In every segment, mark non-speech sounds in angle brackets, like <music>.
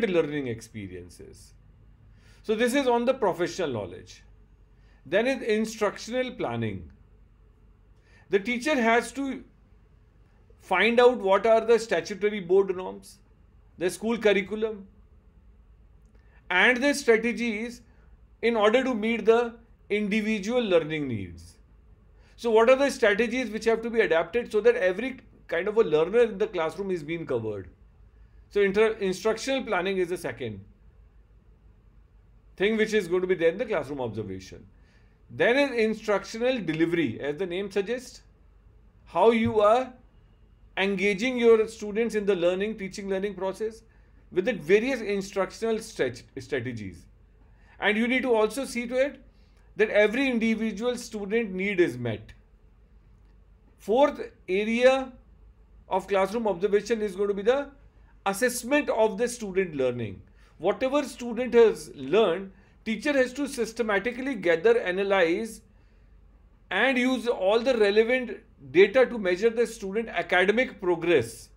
different learning experiences. So this is on the professional knowledge. Then is instructional planning. The teacher has to find out what are the statutory board norms, the school curriculum, and the strategies in order to meet the individual learning needs. So, what are the strategies which have to be adapted so that every kind of a learner in the classroom is being covered? So instructional planning is the second thing which is going to be there in the classroom observation. Then is instructional delivery, as the name suggests, how you are engaging your students in the learning, teaching, learning process with the various instructional strategies. And you need to also see to it that every individual student need is met. Fourth area of classroom observation is going to be the assessment of the student learning. Whatever student has learned, teacher has to systematically gather, analyze and use all the relevant data to measure the student academic progress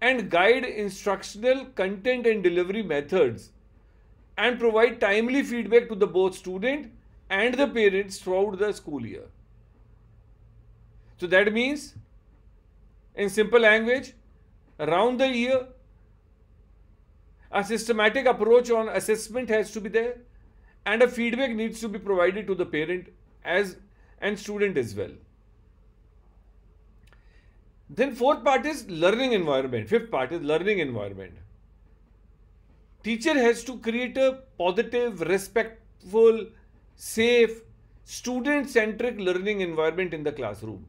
and guide instructional content and delivery methods and provide timely feedback to the both student and the parents throughout the school year. So that means in simple language, around the year. A systematic approach on assessment has to be there, and a feedback needs to be provided to the parent as and student as well. Then fourth part is learning environment. Fifth part is learning environment. Teacher has to create a positive, respectful, safe, student-centric learning environment in the classroom.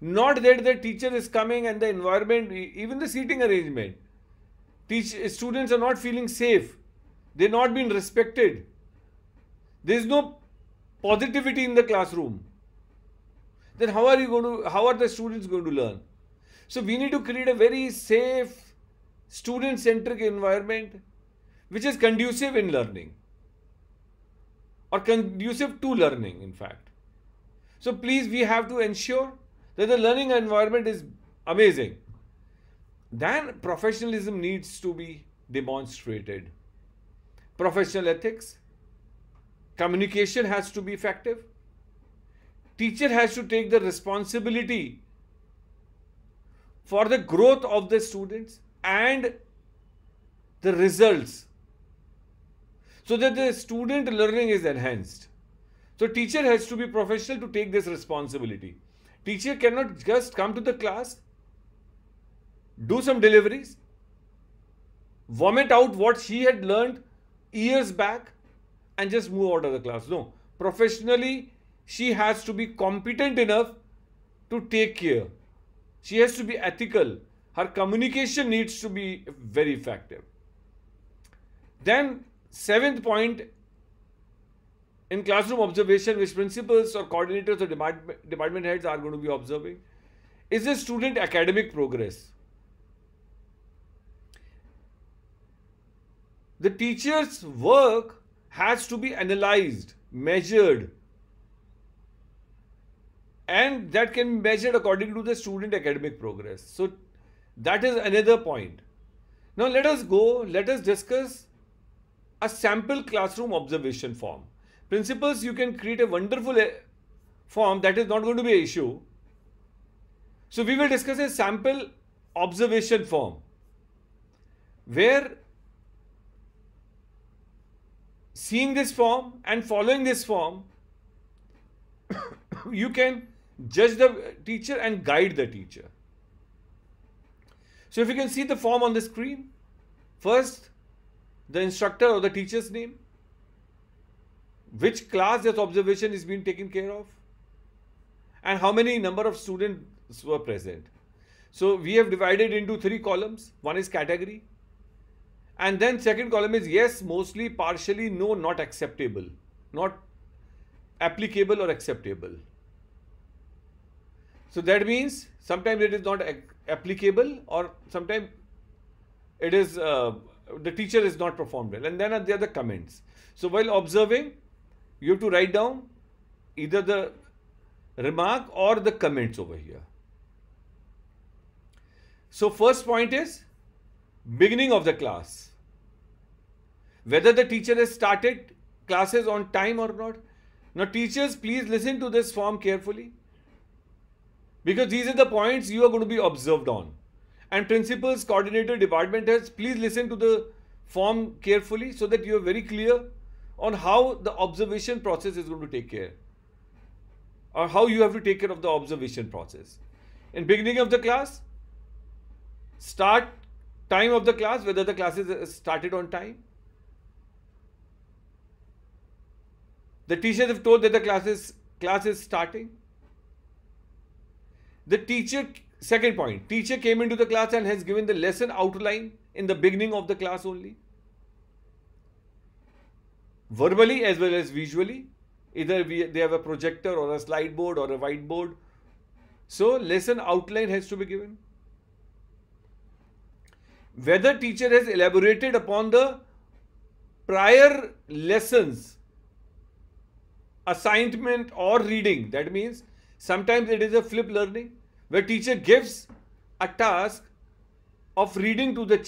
Not that the teacher is coming and the environment, even the seating arrangement. Teach, students are not feeling safe. They're not being respected. There's no positivity in the classroom. Then how are you going to, how are the students going to learn? So we need to create a very safe, student-centric environment which is conducive in learning or conducive to learning in fact so please we have to ensure that the learning environment is amazing, then professionalism needs to be demonstrated. Professional ethics, communication has to be effective. Teacher has to take the responsibility for the growth of the students and the results so that the student learning is enhanced. So teacher has to be professional to take this responsibility. Teacher cannot just come to the class, do some deliveries, vomit out what she had learned years back, and just move out of the class. No. Professionally, she has to be competent enough to take care. She has to be ethical. Her communication needs to be very effective. Then, seventh point in classroom observation which principals or coordinators or department, department heads are going to be observing? Is the student academic progress? The teacher's work has to be analyzed, measured, and that can be measured according to the student academic progress. So that is another point. Now let us go, let us discuss a sample classroom observation form principles you can create a wonderful eh, form that is not going to be an issue. So we will discuss a sample observation form where seeing this form and following this form <coughs> you can judge the teacher and guide the teacher. So if you can see the form on the screen, first the instructor or the teacher's name, which class this observation is being taken care of and how many number of students were present. So we have divided into three columns. One is category and then second column is yes, mostly, partially, no, not acceptable, not applicable or acceptable. So that means sometimes it is not applicable or sometimes it is uh, the teacher is not performed well and then there are the comments. So while observing you have to write down either the remark or the comments over here. So first point is beginning of the class. Whether the teacher has started classes on time or not. Now teachers please listen to this form carefully because these are the points you are going to be observed on. And principals, coordinator, department heads, please listen to the form carefully so that you are very clear on how the observation process is going to take care or how you have to take care of the observation process. In beginning of the class, start time of the class, whether the class is uh, started on time. The teachers have told that the class is, class is starting. The teacher, second point, teacher came into the class and has given the lesson outline in the beginning of the class only verbally as well as visually. Either we, they have a projector or a slide board or a whiteboard. So lesson outline has to be given. Whether teacher has elaborated upon the prior lessons, assignment or reading. That means sometimes it is a flip learning where teacher gives a task of reading to the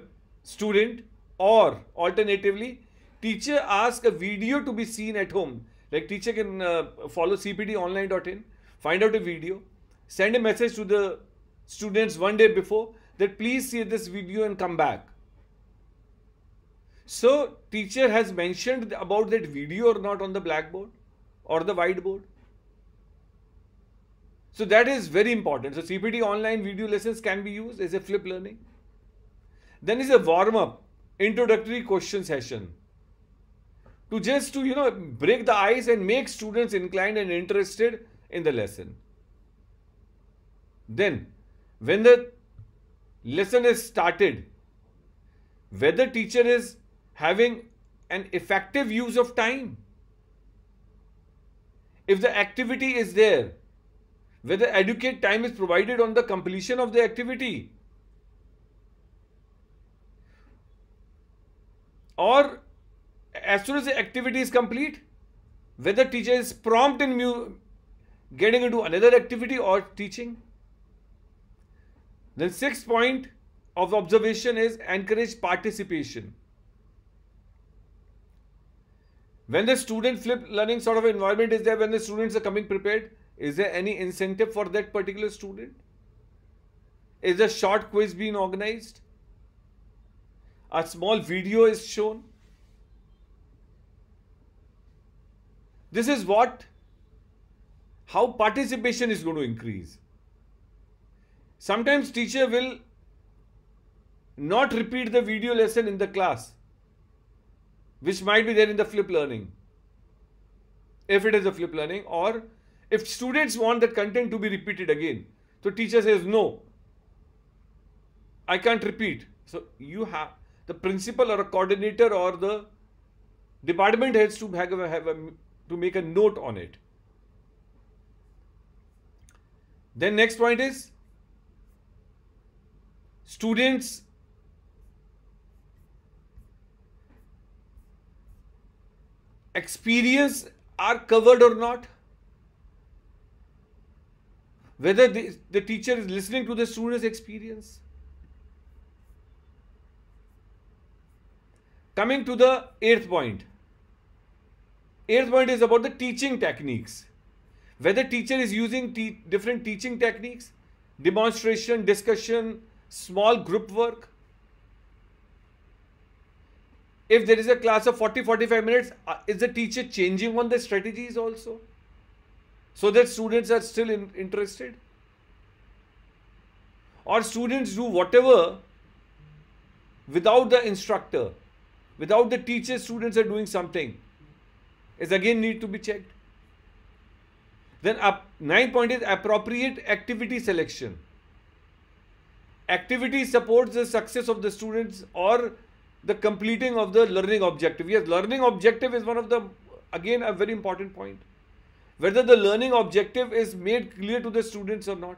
uh, student or alternatively Teacher ask a video to be seen at home. Like teacher can uh, follow cpdonline.in, find out a video, send a message to the students one day before that please see this video and come back. So teacher has mentioned about that video or not on the blackboard or the whiteboard. So that is very important. So CPT online video lessons can be used as a flip learning. Then is a warm up introductory question session to just to you know break the ice and make students inclined and interested in the lesson then when the lesson is started whether teacher is having an effective use of time if the activity is there whether adequate time is provided on the completion of the activity or as soon as the activity is complete, whether teacher is prompt in getting into another activity or teaching. Then sixth point of observation is encourage participation. When the student flip learning sort of environment is there, when the students are coming prepared, is there any incentive for that particular student? Is a short quiz being organized? A small video is shown This is what, how participation is going to increase. Sometimes teacher will not repeat the video lesson in the class, which might be there in the flip learning, if it is a flip learning, or if students want that content to be repeated again. So teacher says, no, I can't repeat. So you have, the principal or a coordinator or the department heads to have a, have a to make a note on it. Then next point is students experience are covered or not whether the, the teacher is listening to the student's experience coming to the eighth point Eighth point is about the teaching techniques. Whether teacher is using te different teaching techniques, demonstration, discussion, small group work. If there is a class of 40-45 minutes, uh, is the teacher changing on the strategies also? So that students are still in interested? Or students do whatever without the instructor, without the teacher, students are doing something is again need to be checked. Then up, ninth point is appropriate activity selection. Activity supports the success of the students or the completing of the learning objective. Yes, learning objective is one of the, again, a very important point. Whether the learning objective is made clear to the students or not.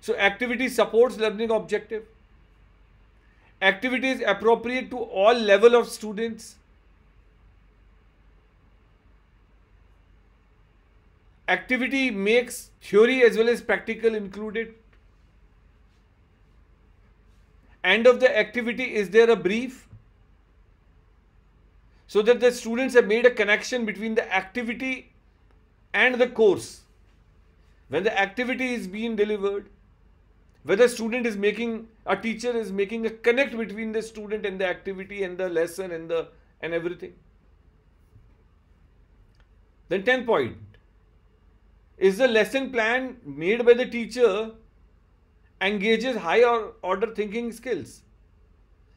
So activity supports learning objective. Activity is appropriate to all level of students activity makes theory as well as practical included? End of the activity, is there a brief? So that the students have made a connection between the activity and the course. When the activity is being delivered, whether student is making, a teacher is making a connect between the student and the activity and the lesson and the and everything. Then 10 point. Is the lesson plan made by the teacher engages high order thinking skills?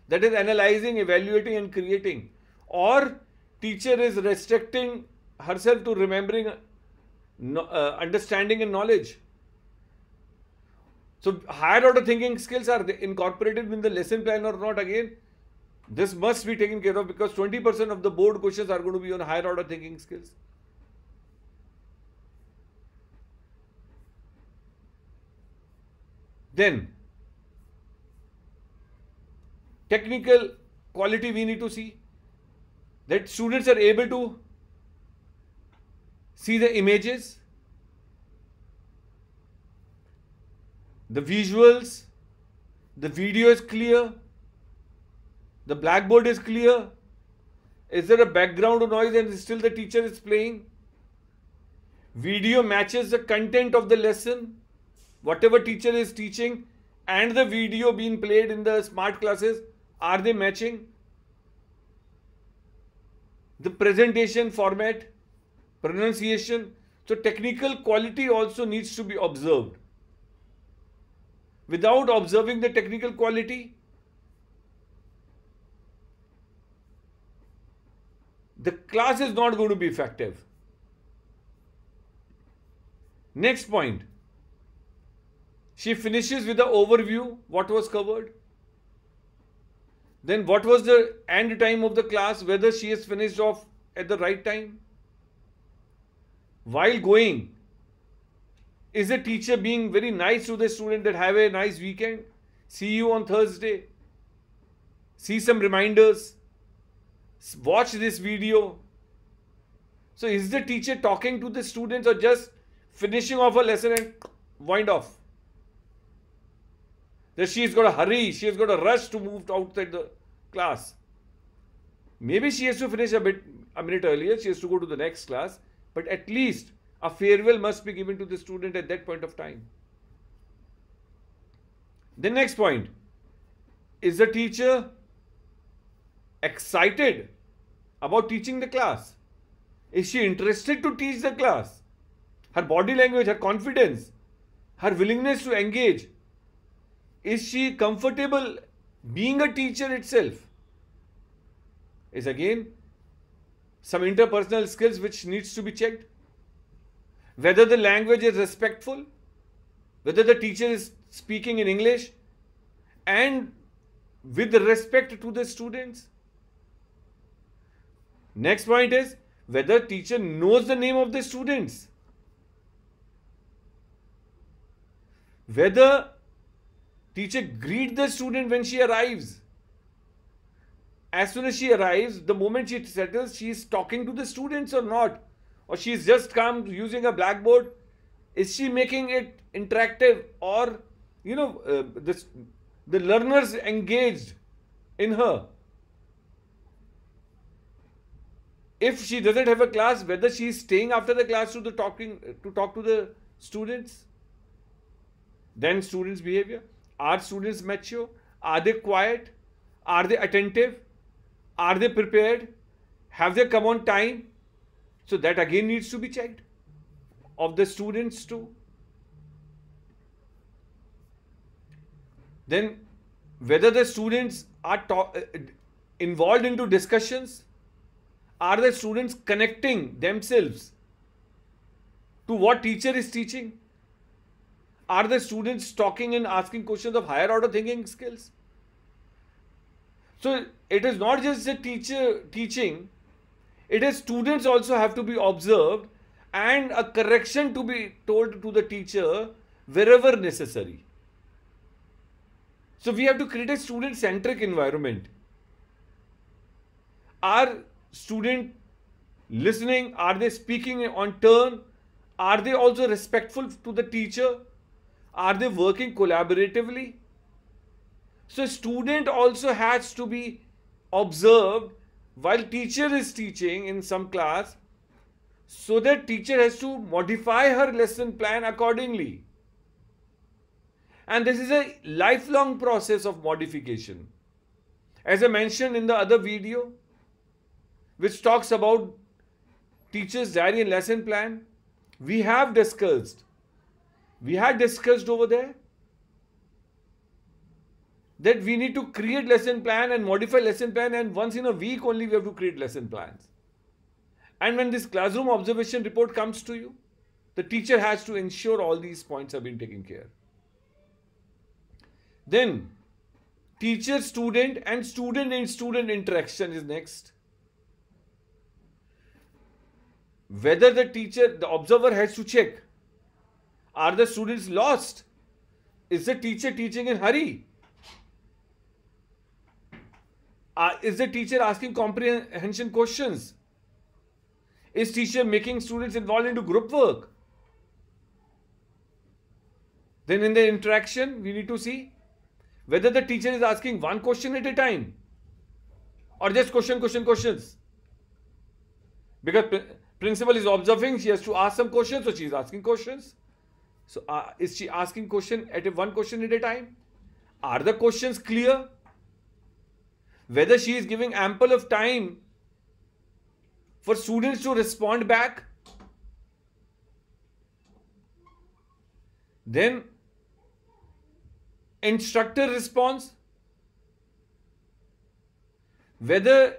That is analyzing, evaluating and creating. Or teacher is restricting herself to remembering, uh, understanding and knowledge. So higher order thinking skills are incorporated in the lesson plan or not again. This must be taken care of because 20% of the board questions are going to be on higher order thinking skills. Then technical quality we need to see that students are able to see the images, the visuals, the video is clear, the blackboard is clear. Is there a background noise and still the teacher is playing? Video matches the content of the lesson whatever teacher is teaching and the video being played in the smart classes, are they matching? The presentation format, pronunciation. So technical quality also needs to be observed. Without observing the technical quality, the class is not going to be effective. Next point. She finishes with the overview, what was covered. Then what was the end time of the class, whether she has finished off at the right time. While going, is the teacher being very nice to the student that have a nice weekend? See you on Thursday. See some reminders. Watch this video. So is the teacher talking to the students or just finishing off a lesson and wind off? that she has got to hurry, she has got to rush to move outside the class. Maybe she has to finish a bit a minute earlier, she has to go to the next class, but at least a farewell must be given to the student at that point of time. The next point is the teacher excited about teaching the class? Is she interested to teach the class? Her body language, her confidence, her willingness to engage, is she comfortable being a teacher itself? Is again some interpersonal skills which needs to be checked. Whether the language is respectful, whether the teacher is speaking in English and with respect to the students. Next point is whether teacher knows the name of the students. Whether Teacher greet the student when she arrives. As soon as she arrives, the moment she settles, she is talking to the students or not? Or she's just come using a blackboard? Is she making it interactive or, you know, uh, the, the learners engaged in her? if she doesn't have a class whether she is staying after the class to the talking to talk to the students then students behavior are students mature? Are they quiet? Are they attentive? Are they prepared? Have they come on time? So that again needs to be checked of the students too. Then whether the students are uh, involved into discussions, are the students connecting themselves to what teacher is teaching? Are the students talking and asking questions of higher order thinking skills? So it is not just the teacher teaching, it is students also have to be observed and a correction to be told to the teacher wherever necessary. So we have to create a student centric environment. Are student listening? Are they speaking on turn? Are they also respectful to the teacher? Are they working collaboratively? So student also has to be observed while teacher is teaching in some class so that teacher has to modify her lesson plan accordingly. And this is a lifelong process of modification. As I mentioned in the other video, which talks about teacher's diary and lesson plan, we have discussed we had discussed over there that we need to create lesson plan and modify lesson plan and once in a week only we have to create lesson plans and when this classroom observation report comes to you the teacher has to ensure all these points have been taken care then teacher student and student and student interaction is next whether the teacher the observer has to check are the students lost? Is the teacher teaching in hurry? Uh, is the teacher asking comprehension questions? Is teacher making students involved into group work? Then in the interaction, we need to see whether the teacher is asking one question at a time or just question, question, questions. Because pr principal is observing, she has to ask some questions, so she is asking questions. So uh, is she asking question at a, one question at a time? Are the questions clear? Whether she is giving ample of time for students to respond back? Then instructor response. Whether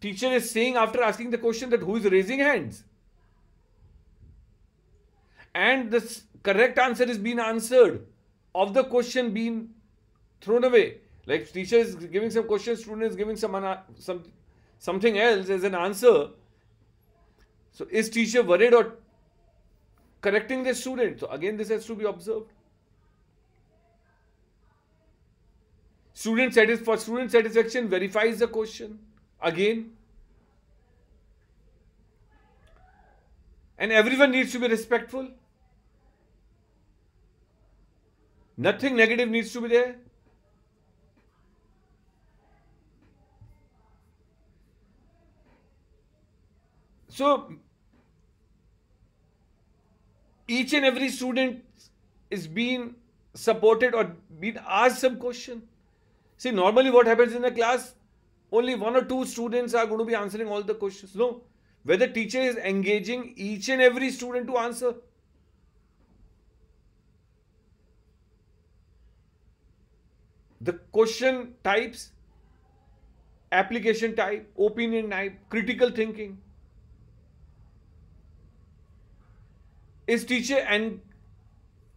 teacher is saying after asking the question that who is raising hands? and the correct answer is being answered of the question being thrown away. Like teacher is giving some question, student is giving some, some something else as an answer. So is teacher worried or correcting the student? So again, this has to be observed. Student satis for student satisfaction verifies the question again. And everyone needs to be respectful. Nothing negative needs to be there. So, each and every student is being supported or being asked some question. See, normally what happens in the class, only one or two students are going to be answering all the questions. No, whether teacher is engaging each and every student to answer. the question types, application type, opinion type, critical thinking. Is teacher and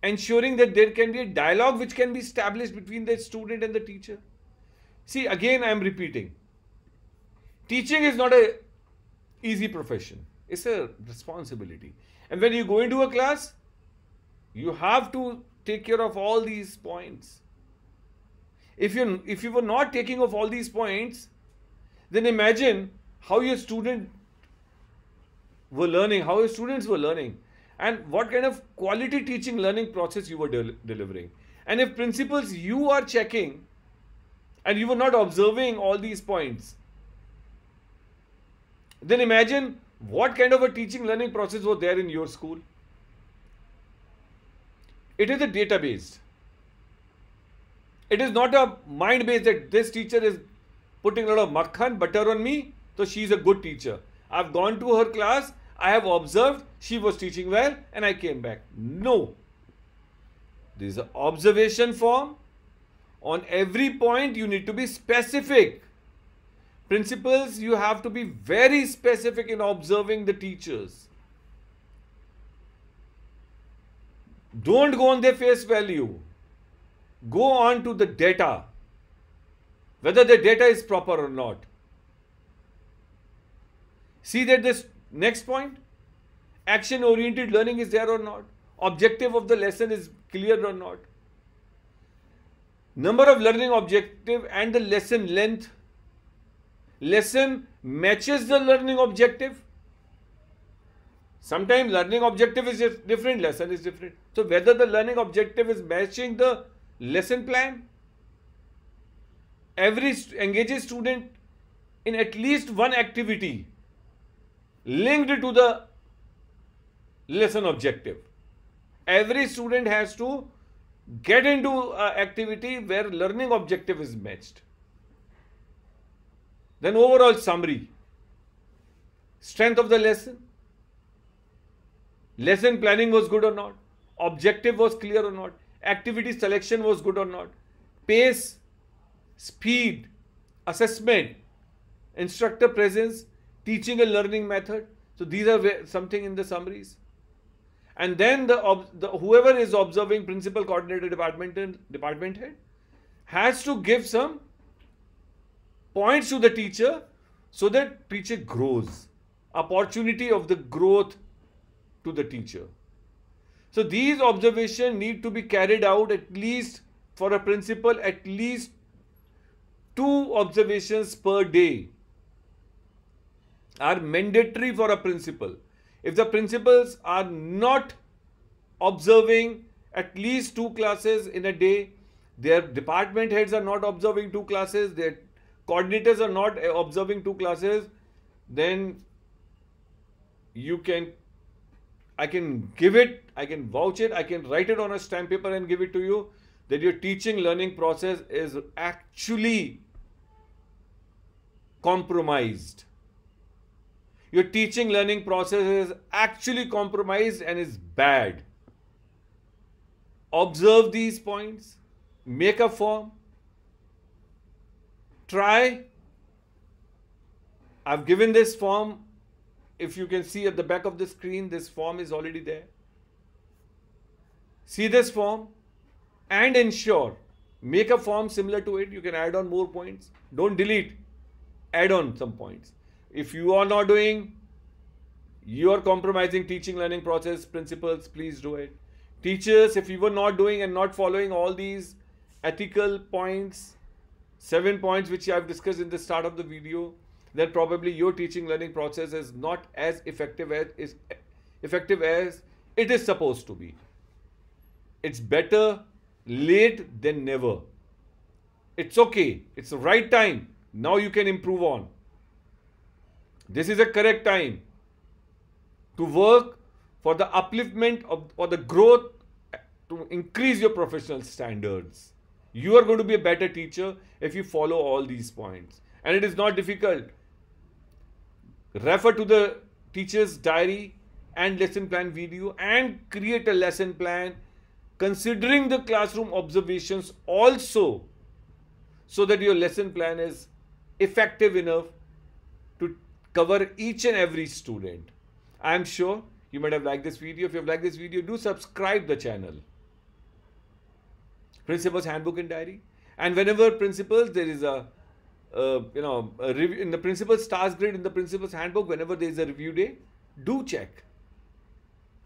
ensuring that there can be a dialogue which can be established between the student and the teacher? See, again, I am repeating. Teaching is not a easy profession. It's a responsibility. And when you go into a class, you have to take care of all these points if you if you were not taking off all these points then imagine how your student were learning how your students were learning and what kind of quality teaching learning process you were del delivering and if principals you are checking and you were not observing all these points then imagine what kind of a teaching learning process was there in your school it is a database it is not a mind based that this teacher is putting a lot of makhan butter on me, so she is a good teacher. I've gone to her class, I have observed she was teaching well, and I came back. No. This is an observation form. On every point, you need to be specific. Principles, you have to be very specific in observing the teachers. Don't go on their face value go on to the data, whether the data is proper or not. See that this next point, action oriented learning is there or not, objective of the lesson is clear or not, number of learning objective and the lesson length, lesson matches the learning objective. Sometimes learning objective is different, lesson is different. So whether the learning objective is matching the lesson plan. Every engages student in at least one activity linked to the lesson objective. Every student has to get into an activity where learning objective is matched. Then overall summary, strength of the lesson, lesson planning was good or not, objective was clear or not, activity selection was good or not, pace, speed, assessment, instructor presence, teaching and learning method. So these are something in the summaries. And then the, the whoever is observing principal coordinator department and department head has to give some points to the teacher so that teacher grows. Opportunity of the growth to the teacher. So these observations need to be carried out at least for a principal at least two observations per day are mandatory for a principal. If the principals are not observing at least two classes in a day, their department heads are not observing two classes, their coordinators are not eh, observing two classes, then you can I can give it, I can vouch it, I can write it on a stamp paper and give it to you that your teaching learning process is actually compromised. Your teaching learning process is actually compromised and is bad. Observe these points, make a form, try. I've given this form if you can see at the back of the screen, this form is already there. See this form and ensure. Make a form similar to it. You can add on more points. Don't delete. Add on some points. If you are not doing, you are compromising teaching learning process principles. Please do it. Teachers, if you were not doing and not following all these ethical points, seven points which I've discussed in the start of the video, then probably your teaching learning process is not as effective as is effective as it is supposed to be. It's better late than never. It's okay. It's the right time. Now you can improve on. This is a correct time to work for the upliftment of or the growth to increase your professional standards. You are going to be a better teacher if you follow all these points. And it is not difficult refer to the teacher's diary and lesson plan video and create a lesson plan considering the classroom observations also so that your lesson plan is effective enough to cover each and every student. I am sure you might have liked this video. If you have liked this video, do subscribe the channel. Principal's Handbook and Diary. And whenever principals, there is a uh, you know, in the principal's task grid, in the principal's handbook, whenever there is a review day, do check.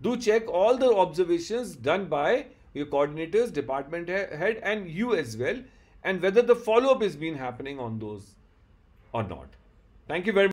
Do check all the observations done by your coordinators, department head, and you as well, and whether the follow up is been happening on those or not. Thank you very much.